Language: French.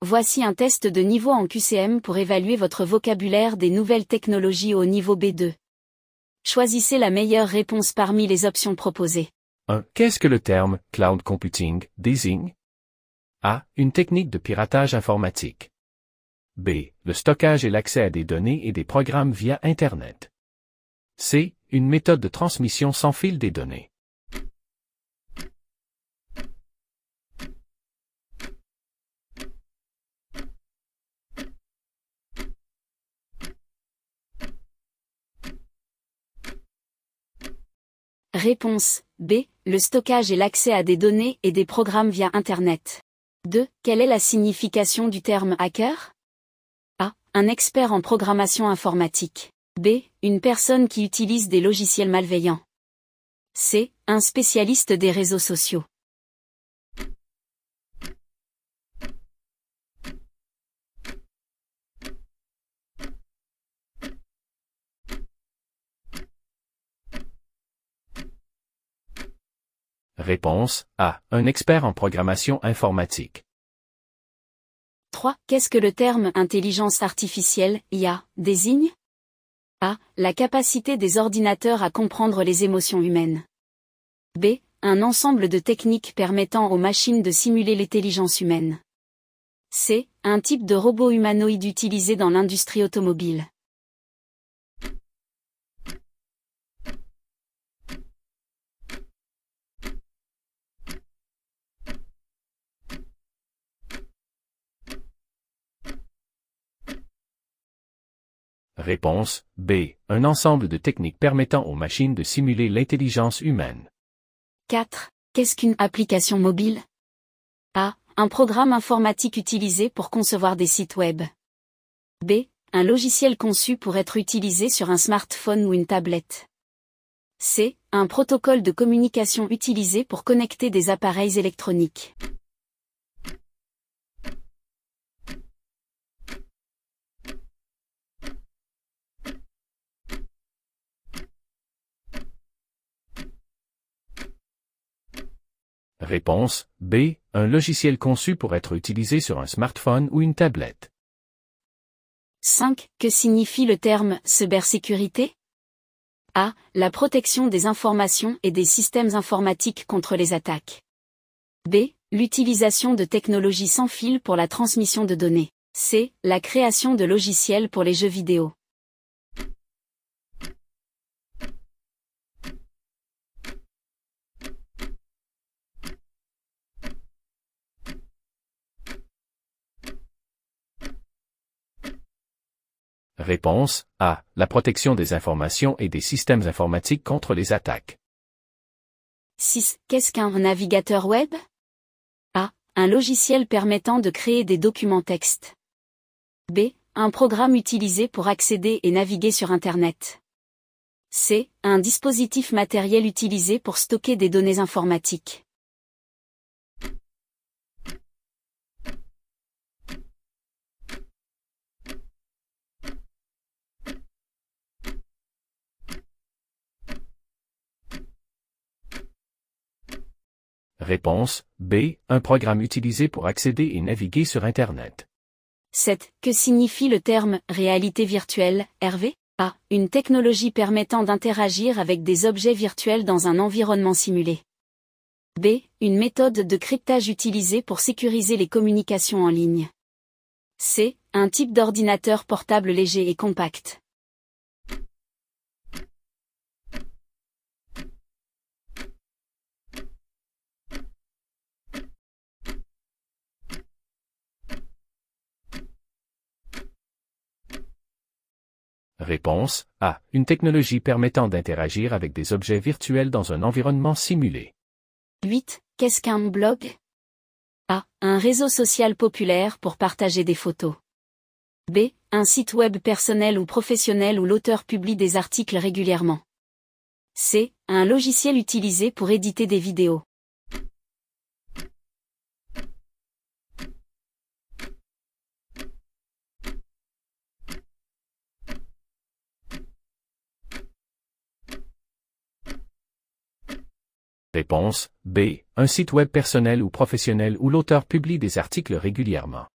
Voici un test de niveau en QCM pour évaluer votre vocabulaire des nouvelles technologies au niveau B2. Choisissez la meilleure réponse parmi les options proposées. 1. Qu'est-ce que le terme cloud computing désigne A. Une technique de piratage informatique. B. Le stockage et l'accès à des données et des programmes via Internet. C. Une méthode de transmission sans fil des données. Réponse B. Le stockage et l'accès à des données et des programmes via Internet. 2. Quelle est la signification du terme hacker A. Un expert en programmation informatique. B. Une personne qui utilise des logiciels malveillants. C. Un spécialiste des réseaux sociaux. Réponse A. Un expert en programmation informatique. 3. Qu'est-ce que le terme intelligence artificielle, IA, désigne A. La capacité des ordinateurs à comprendre les émotions humaines. B. Un ensemble de techniques permettant aux machines de simuler l'intelligence humaine. C. Un type de robot humanoïde utilisé dans l'industrie automobile. Réponse B. Un ensemble de techniques permettant aux machines de simuler l'intelligence humaine. 4. Qu'est-ce qu'une application mobile A. Un programme informatique utilisé pour concevoir des sites web. B. Un logiciel conçu pour être utilisé sur un smartphone ou une tablette. C. Un protocole de communication utilisé pour connecter des appareils électroniques. Réponse B. Un logiciel conçu pour être utilisé sur un smartphone ou une tablette. 5. Que signifie le terme cybersécurité A. La protection des informations et des systèmes informatiques contre les attaques. B. L'utilisation de technologies sans fil pour la transmission de données. C. La création de logiciels pour les jeux vidéo. Réponse A. La protection des informations et des systèmes informatiques contre les attaques. 6. Qu'est-ce qu'un navigateur web A. Un logiciel permettant de créer des documents textes. B. Un programme utilisé pour accéder et naviguer sur Internet. C. Un dispositif matériel utilisé pour stocker des données informatiques. Réponse B. Un programme utilisé pour accéder et naviguer sur Internet. 7. Que signifie le terme réalité virtuelle, RV? A. Une technologie permettant d'interagir avec des objets virtuels dans un environnement simulé. B. Une méthode de cryptage utilisée pour sécuriser les communications en ligne. C. Un type d'ordinateur portable léger et compact. Réponse A. Une technologie permettant d'interagir avec des objets virtuels dans un environnement simulé. 8. Qu'est-ce qu'un blog A. Un réseau social populaire pour partager des photos. B. Un site web personnel ou professionnel où l'auteur publie des articles régulièrement. C. Un logiciel utilisé pour éditer des vidéos. Réponse B. Un site web personnel ou professionnel où l'auteur publie des articles régulièrement.